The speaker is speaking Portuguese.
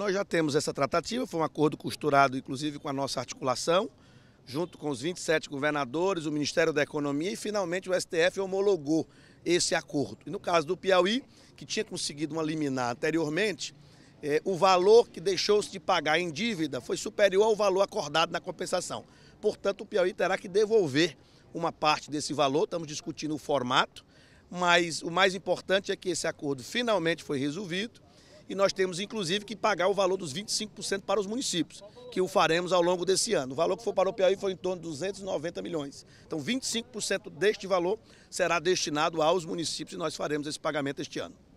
Nós já temos essa tratativa, foi um acordo costurado, inclusive, com a nossa articulação, junto com os 27 governadores, o Ministério da Economia e, finalmente, o STF homologou esse acordo. E no caso do Piauí, que tinha conseguido uma liminar anteriormente, eh, o valor que deixou-se de pagar em dívida foi superior ao valor acordado na compensação. Portanto, o Piauí terá que devolver uma parte desse valor, estamos discutindo o formato, mas o mais importante é que esse acordo finalmente foi resolvido e nós temos inclusive que pagar o valor dos 25% para os municípios, que o faremos ao longo desse ano. O valor que for para o Piauí foi em torno de 290 milhões. Então 25% deste valor será destinado aos municípios e nós faremos esse pagamento este ano.